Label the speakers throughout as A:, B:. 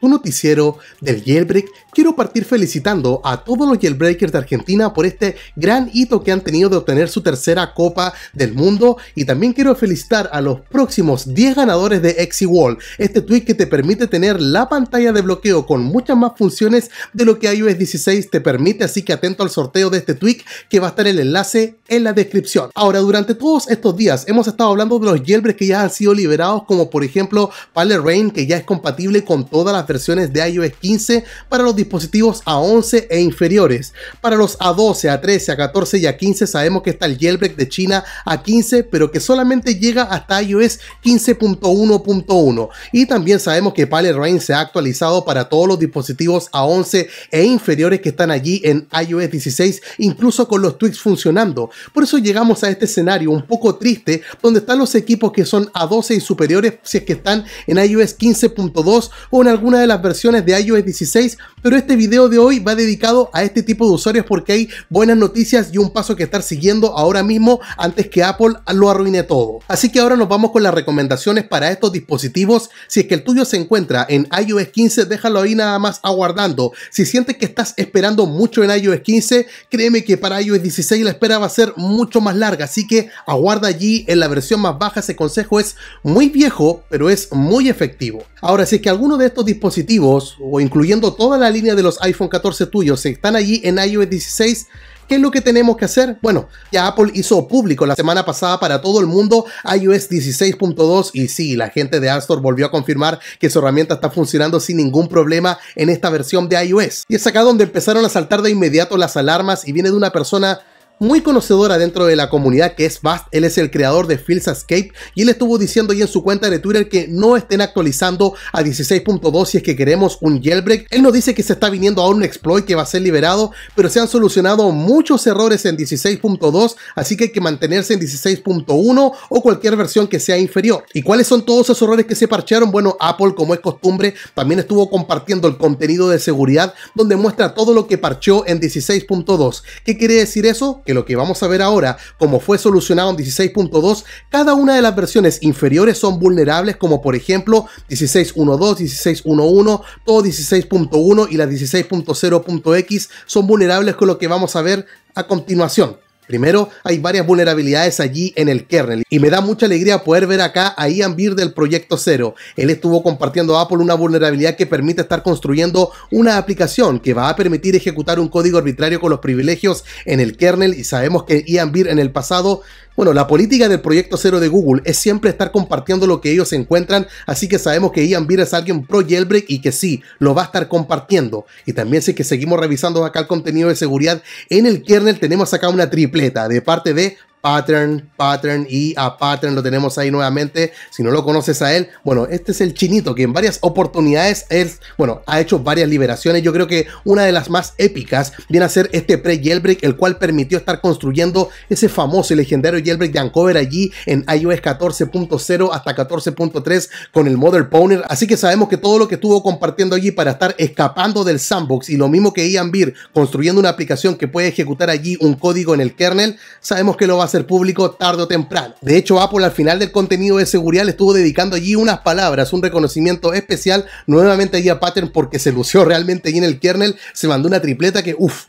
A: tu noticiero del jailbreak, quiero partir felicitando a todos los jailbreakers de Argentina por este gran hito que han tenido de obtener su tercera Copa del Mundo y también quiero felicitar a los próximos 10 ganadores de Exiwall, este tweet que te permite tener la pantalla de bloqueo con muchas más funciones de lo que iOS 16 te permite, así que atento al sorteo de este tweet que va a estar el enlace en la descripción. Ahora, durante todos estos días hemos estado hablando de los jailbreaks que ya han sido liberados, como por ejemplo Pale Rain, que ya es compatible con todas las versiones de iOS 15 para los dispositivos A11 e inferiores. Para los A12, A13, A14 y A15 sabemos que está el jailbreak de China A15, pero que solamente llega hasta iOS 15.1.1. Y también sabemos que Pale Rain se ha actualizado para todos los dispositivos A11 e inferiores que están allí en iOS 16, incluso con los tweaks funcionando. Por eso llegamos a este escenario un poco triste, donde están los equipos que son A12 y superiores si es que están en iOS 15.2 o en alguna de las versiones de iOS 16, pero este video de hoy va dedicado a este tipo de usuarios porque hay buenas noticias y un paso que estar siguiendo ahora mismo antes que Apple lo arruine todo. Así que ahora nos vamos con las recomendaciones para estos dispositivos. Si es que el tuyo se encuentra en iOS 15, déjalo ahí nada más aguardando. Si sientes que estás esperando mucho en iOS 15, créeme que para iOS 16 la espera va a ser mucho más larga, así que aguarda allí en la versión más baja. Ese consejo es muy viejo, pero es muy efectivo. Ahora, si es que alguno de estos dispositivos Positivos, o incluyendo toda la línea de los iPhone 14 tuyos, están allí en iOS 16, ¿Qué es lo que tenemos que hacer? Bueno, ya Apple hizo público la semana pasada para todo el mundo iOS 16.2 y sí, la gente de Astor volvió a confirmar que su herramienta está funcionando sin ningún problema en esta versión de iOS. Y es acá donde empezaron a saltar de inmediato las alarmas y viene de una persona muy conocedora dentro de la comunidad que es Bast. Él es el creador de Fields Escape y él estuvo diciendo ahí en su cuenta de Twitter que no estén actualizando a 16.2 si es que queremos un jailbreak. Él nos dice que se está viniendo a un exploit que va a ser liberado, pero se han solucionado muchos errores en 16.2, así que hay que mantenerse en 16.1 o cualquier versión que sea inferior. ¿Y cuáles son todos esos errores que se parchearon? Bueno, Apple, como es costumbre, también estuvo compartiendo el contenido de seguridad donde muestra todo lo que parcheó en 16.2. ¿Qué quiere decir eso? que lo que vamos a ver ahora, como fue solucionado en 16.2, cada una de las versiones inferiores son vulnerables, como por ejemplo 16.1.2, 16.1.1, todo 16.1 y la 16.0.x son vulnerables con lo que vamos a ver a continuación. Primero, hay varias vulnerabilidades allí en el kernel y me da mucha alegría poder ver acá a Ian Beer del proyecto Cero. Él estuvo compartiendo a Apple una vulnerabilidad que permite estar construyendo una aplicación que va a permitir ejecutar un código arbitrario con los privilegios en el kernel y sabemos que Ian Beer en el pasado bueno, la política del proyecto cero de Google es siempre estar compartiendo lo que ellos encuentran, así que sabemos que Ian Beer es alguien pro jailbreak y que sí, lo va a estar compartiendo. Y también si que seguimos revisando acá el contenido de seguridad en el kernel, tenemos acá una tripleta de parte de Pattern, Pattern y a Pattern lo tenemos ahí nuevamente. Si no lo conoces a él, bueno, este es el chinito que en varias oportunidades es, bueno, ha hecho varias liberaciones. Yo creo que una de las más épicas viene a ser este pre-jailbreak, el cual permitió estar construyendo ese famoso y legendario jailbreak de Uncover allí en iOS 14.0 hasta 14.3 con el Mother Powner. Así que sabemos que todo lo que estuvo compartiendo allí para estar escapando del sandbox y lo mismo que Ian Beer construyendo una aplicación que puede ejecutar allí un código en el kernel, sabemos que lo va a público tarde o temprano. De hecho, Apple al final del contenido de seguridad le estuvo dedicando allí unas palabras, un reconocimiento especial nuevamente allí a Pattern porque se lució realmente allí en el kernel, se mandó una tripleta que, uff,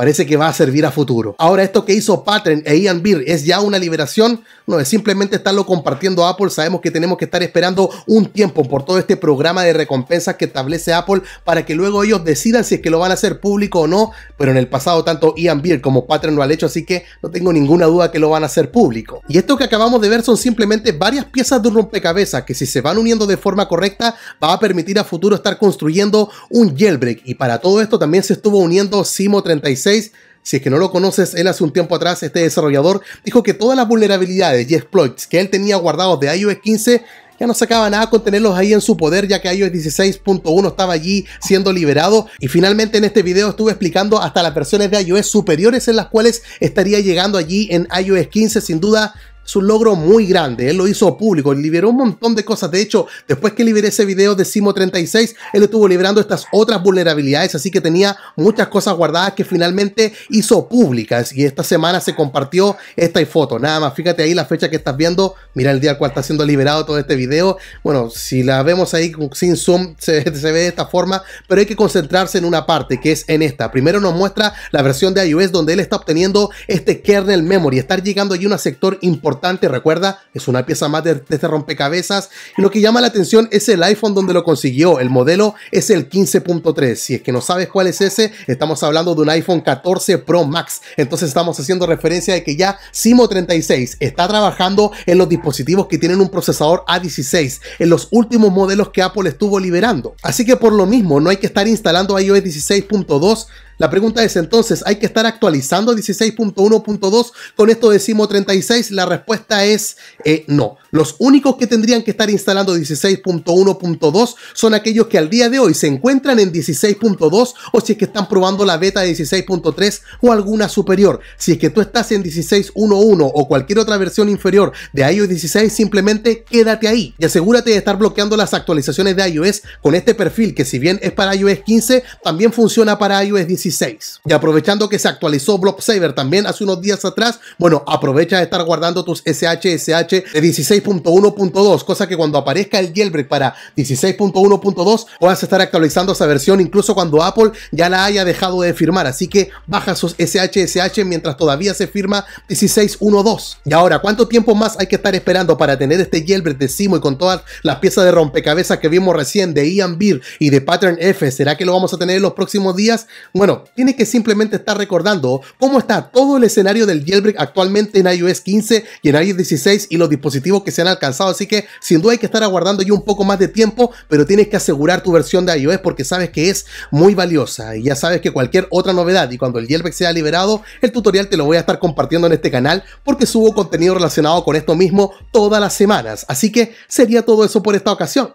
A: parece que va a servir a futuro. Ahora, esto que hizo Patren e Ian Beer es ya una liberación, no es simplemente estarlo compartiendo Apple. Sabemos que tenemos que estar esperando un tiempo por todo este programa de recompensas que establece Apple para que luego ellos decidan si es que lo van a hacer público o no. Pero en el pasado, tanto Ian Beer como Patreon lo han hecho, así que no tengo ninguna duda que lo van a hacer público. Y esto que acabamos de ver son simplemente varias piezas de un rompecabezas que, si se van uniendo de forma correcta, va a permitir a futuro estar construyendo un jailbreak. Y para todo esto también se estuvo uniendo Simo 36 si es que no lo conoces, él hace un tiempo atrás, este desarrollador, dijo que todas las vulnerabilidades y exploits que él tenía guardados de iOS 15 ya no sacaba nada con tenerlos ahí en su poder, ya que iOS 16.1 estaba allí siendo liberado. Y finalmente en este video estuve explicando hasta las versiones de iOS superiores en las cuales estaría llegando allí en iOS 15. Sin duda, es un logro muy grande. Él lo hizo público, liberó un montón de cosas. De hecho, después que liberé ese video de Simo 36, él estuvo liberando estas otras vulnerabilidades, así que tenía muchas cosas guardadas que finalmente hizo públicas. Y esta semana se compartió esta foto. Nada más, fíjate ahí la fecha que estás viendo. Mira el día cual está siendo liberado todo este video. Bueno, si la vemos ahí sin zoom, se, ve de esta forma, pero hay que concentrarse en una parte, que es en esta. Primero nos muestra la versión de iOS donde él está obteniendo este kernel memory, estar llegando allí a un sector importante recuerda, es una pieza más de, este rompecabezas. Y lo que llama la atención es el iPhone donde lo consiguió. El modelo es el 15.3. Si es que no sabes cuál es ese, estamos hablando de un iPhone 14 Pro Max. Entonces estamos haciendo referencia de que ya Simo 36 está trabajando en los dispositivos que tienen un procesador A16, en los últimos modelos que Apple estuvo liberando. Así que por lo mismo, no hay que estar instalando iOS 16.2 la pregunta es entonces, ¿hay que estar actualizando 16.1.2 con esto decimos 36? La respuesta es eh, no. Los únicos que tendrían que estar instalando 16.1.2 son aquellos que al día de hoy se encuentran en 16.2 o si es que están probando la beta de 16.3 o alguna superior. Si es que tú estás en 16.1.1 o cualquier otra versión inferior de iOS 16, simplemente quédate ahí y asegúrate de estar bloqueando las actualizaciones de iOS con este perfil que si bien es para iOS 15, también funciona para iOS 16. Y aprovechando que se actualizó Blob Saver también hace unos días atrás, bueno, aprovecha de estar guardando tus SHSH de 16.1.2, cosa que cuando aparezca el jailbreak para 16.1.2 a estar actualizando esa versión incluso cuando Apple ya la haya dejado de firmar. Así que baja sus SHSH mientras todavía se firma 16.1.2. Y ahora, ¿cuánto tiempo más hay que estar esperando para tener este jailbreak de Simo y con todas las piezas de rompecabezas que vimos recién de Ian Beer y de Pattern F? ¿Será que lo vamos a tener en los próximos días? Bueno, tienes que simplemente estar recordando cómo está todo el escenario del jailbreak actualmente en iOS 15 y en iOS 16 y los dispositivos que se han alcanzado. Así que sin duda hay que estar aguardando yo un poco más de tiempo, pero tienes que asegurar tu versión de iOS porque sabes que es muy valiosa y ya sabes que cualquier otra novedad y cuando el jailbreak sea liberado, el tutorial te lo voy a estar compartiendo en este canal porque subo contenido relacionado con esto mismo todas las semanas. Así que sería todo eso por esta ocasión.